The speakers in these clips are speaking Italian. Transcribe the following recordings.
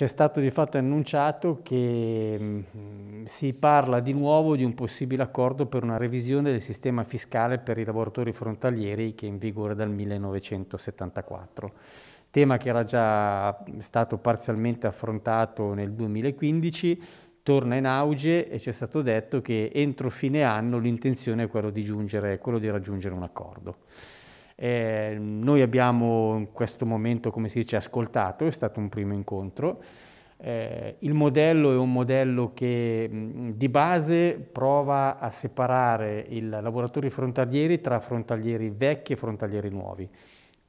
C'è stato di fatto annunciato che mh, mm, si parla di nuovo di un possibile accordo per una revisione del sistema fiscale per i lavoratori frontalieri che è in vigore dal 1974 tema che era già stato parzialmente affrontato nel 2015, torna in auge e ci è stato detto che entro fine anno l'intenzione è quella di, giungere, quello di raggiungere un accordo. Eh, noi abbiamo in questo momento, come si dice, ascoltato, è stato un primo incontro. Eh, il modello è un modello che mh, mm, di base prova a separare i lavoratori frontalieri tra frontalieri vecchi e frontalieri nuovi.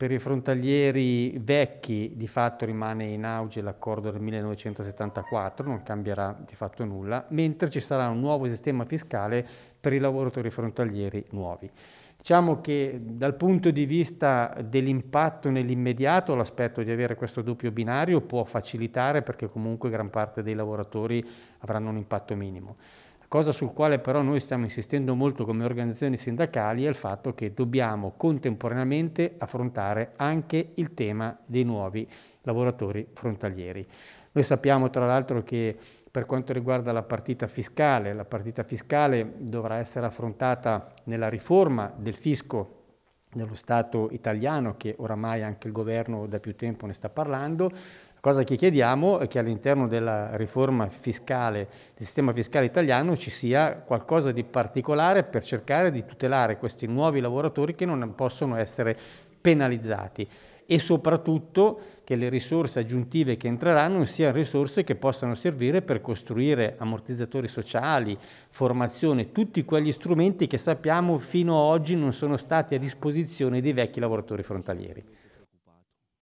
Per i frontalieri vecchi di fatto rimane in auge l'accordo del 1974, non cambierà di fatto nulla, mentre ci sarà un nuovo sistema fiscale per i lavoratori frontalieri nuovi. Diciamo che dal punto di vista dell'impatto nell'immediato l'aspetto di avere questo doppio binario può facilitare perché comunque gran parte dei lavoratori avranno un impatto minimo. Cosa sul quale però noi stiamo insistendo molto come organizzazioni sindacali è il fatto che dobbiamo contemporaneamente affrontare anche il tema dei nuovi lavoratori frontalieri. Noi sappiamo tra l'altro che per quanto riguarda la partita fiscale, la partita fiscale dovrà essere affrontata nella riforma del fisco dello Stato italiano, che oramai anche il governo da più tempo ne sta parlando. La cosa che chiediamo è che all'interno della riforma fiscale, del sistema fiscale italiano, ci sia qualcosa di particolare per cercare di tutelare questi nuovi lavoratori che non possono essere penalizzati e soprattutto che le risorse aggiuntive che entreranno siano risorse che possano servire per costruire ammortizzatori sociali, formazione, tutti quegli strumenti che sappiamo fino ad oggi non sono stati a disposizione dei vecchi lavoratori frontalieri.